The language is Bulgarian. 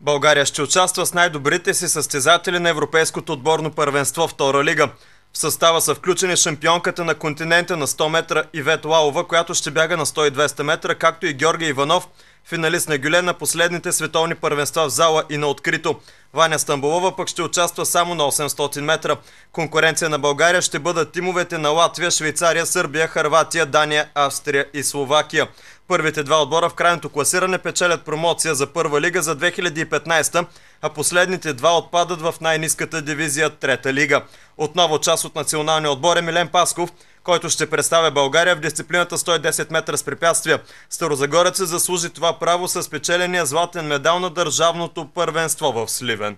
България ще участва с най-добрите си състезатели на Европейското отборно първенство втора лига. В състава са включени шампионката на континента на 100 метра Ивет Лалова, която ще бяга на 100-200 метра, както и Георги Иванов, финалист на Гюле на последните световни първенства в зала и на открито. Ваня Стамбулова пък ще участва само на 800 метра. Конкуренция на България ще бъдат тимовете на Латвия, Швейцария, Сърбия, Харватия, Дания, Австрия и Словакия. Първите два отбора в крайното класиране печелят промоция за първа лига за 2015 а последните два отпадат в най-низката дивизия Трета лига. Отново част от националния отбор е Милен Пасков, който ще представя България в дисциплината 110 метра с препятствия. Старозагорец се заслужи това право с печеления златен медал на държавното първенство в Сливен.